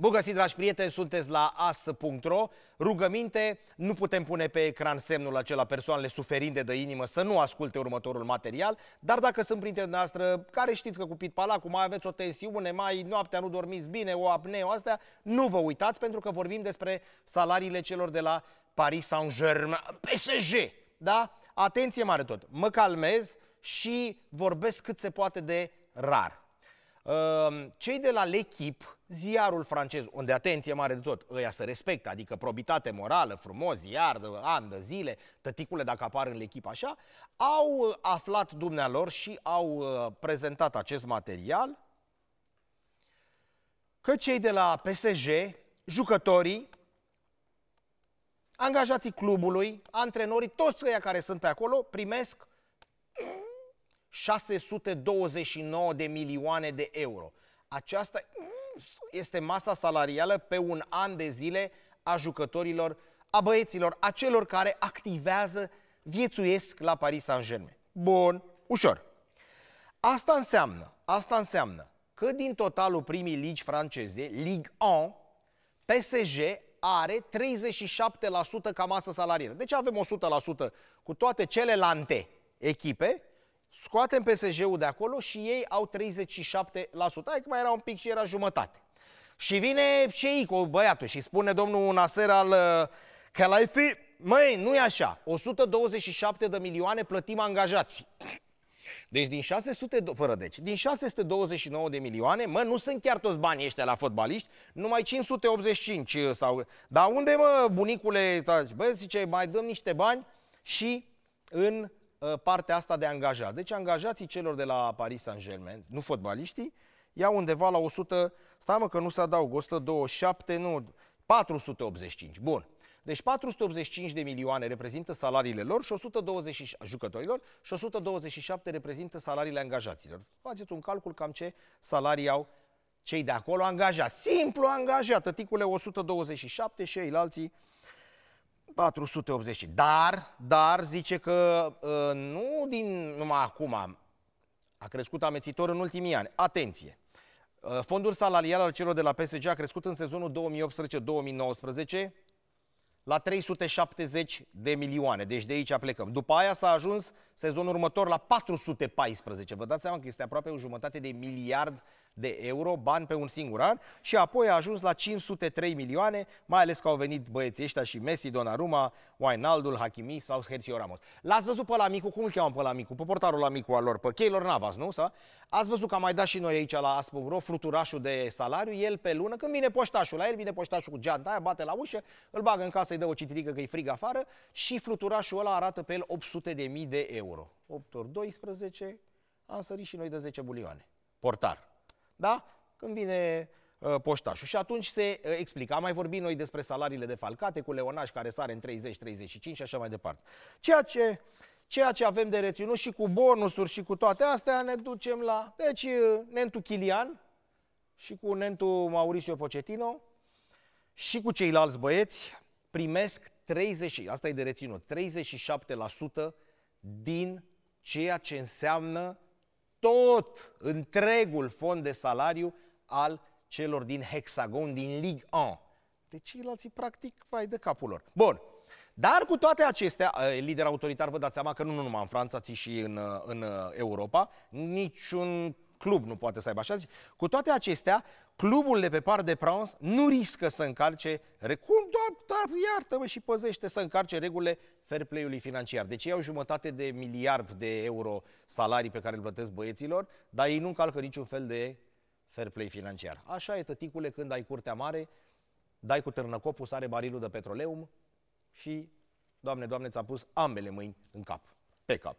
Bun găsit, dragi prieteni, sunteți la as.ro. Rugăminte, nu putem pune pe ecran semnul acela persoanele suferinde de inimă să nu asculte următorul material, dar dacă sunt printre noastre care știți că cu pitpalacul mai aveți o tensiune, mai noaptea nu dormiți bine, o apneu, astea, nu vă uitați pentru că vorbim despre salariile celor de la Paris Saint-Germain, PSG, da? Atenție mare tot, mă calmez și vorbesc cât se poate de rar. Ehm, cei de la L'Equipe ziarul francez, unde, atenție mare de tot, ăia să respectă, adică probitate morală, frumos, ziar, an de zile, tăticule dacă apar în echipă așa, au uh, aflat dumnealor și au uh, prezentat acest material că cei de la PSG, jucătorii, angajații clubului, antrenorii, toți ăia care sunt pe acolo, primesc 629 de milioane de euro. Aceasta este masa salarială pe un an de zile a jucătorilor, a băieților, a celor care activează, viețuiesc la Paris Saint-Germain. Bun, ușor. Asta înseamnă, asta înseamnă că din totalul primii ligi franceze, Ligue 1, PSG are 37% ca masă salarială. Deci avem 100% cu toate celelalte echipe Scoatem PSG-ul de acolo și ei au 37%. Hai că mai era un pic și era jumătate. Și vine cei cu băiatul și spune domnul Nasser al uh, Calaifi, măi, nu e așa, 127 de milioane plătim angajații. Deci din 600, fără deci, din 629 de milioane, mă, nu sunt chiar toți banii ăștia la fotbaliști, numai 585 sau... Dar unde, mă, bunicule, bă, zice, mai dăm niște bani și în Uh, partea asta de angajat. Deci angajații celor de la Paris Saint-Germain, nu fotbaliștii, iau undeva la 100, stai mă că nu se adaug, 127, nu, 485, bun. Deci 485 de milioane reprezintă salariile lor și 127 jucătorilor și 127 reprezintă salariile angajaților. Faceți un calcul cam ce salarii au cei de acolo angajați. Simplu angajat, tăticule 127 și ei alții 480. Dar, dar zice că ă, nu din numai acum a crescut amețitor în ultimii ani. Atenție! Ă, fondul salarial al celor de la PSG a crescut în sezonul 2018-2019 la 370 de milioane. Deci de aici plecăm. După aia s-a ajuns sezonul următor la 414. Vă dați seama că este aproape o jumătate de miliard de euro, bani pe un singur an, și apoi a ajuns la 503 milioane, mai ales că au venit băieții ăștia și Messi, Donnarumma, Wijnaldum, Hakimi sau Sergio Ramos. L-ați văzut pe la Micu, cum îl cheamă pe la Micu? Pe portarul la Micu al lor, pe Keylor Navas, nu? Sau? Ați văzut că am mai dat și noi aici la Aspogro fruturașul de salariu, el pe lună, când vine poștașul la el, vine poștașul cu geanta aia, bate la ușă, îl bagă în casă, dă o cititică că e frig afară și fluturașul ăla arată pe el 800 de mii de euro. 8 ori 12, am sărit și noi de 10 bulioane. Portar. Da? Când vine uh, poștașul. Și atunci se uh, explică. Am mai vorbit noi despre salariile defalcate cu Leonaș care sare în 30-35 și așa mai departe. Ceea ce ceea ce avem de reținut și cu bonusuri și cu toate astea ne ducem la... Deci, uh, Nentu Chilian și cu Nentu Mauricio Pocetino, și cu ceilalți băieți primesc 30, asta e de reținut, 37% din ceea ce înseamnă tot întregul fond de salariu al celor din hexagon, din Ligue 1. Deci ceilalți, practic, vai de capul lor. Bun. Dar cu toate acestea, eh, lider autoritar, vă dați seama că nu, nu numai în Franța, ci și în, eh, în eh, Europa, niciun club nu poate să aibă așa. Cu toate acestea, clubul de pe Par de prans nu riscă să încalce recum, da, da iartă-mă și păzește să încarce regulile fair play-ului financiar. Deci ei au jumătate de miliard de euro salarii pe care îl plătesc băieților, dar ei nu încalcă niciun fel de fair play financiar. Așa e, tăticule, când ai curtea mare, dai cu târnăcopul, sare barilul de petroleum și, doamne, doamne, ți-a pus ambele mâini în cap, pe cap.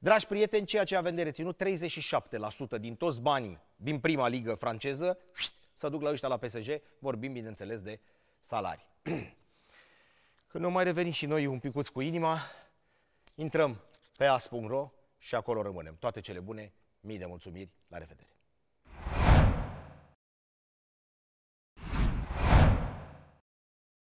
Dragi prieteni, ceea ce avem de reținut, 37% din toți banii din prima ligă franceză să duc la ăștia la PSG, vorbim bineînțeles de salarii. Când nu mai revenim și noi un picuț cu inima, intrăm pe as.ro și acolo rămânem. Toate cele bune, mii de mulțumiri, la revedere!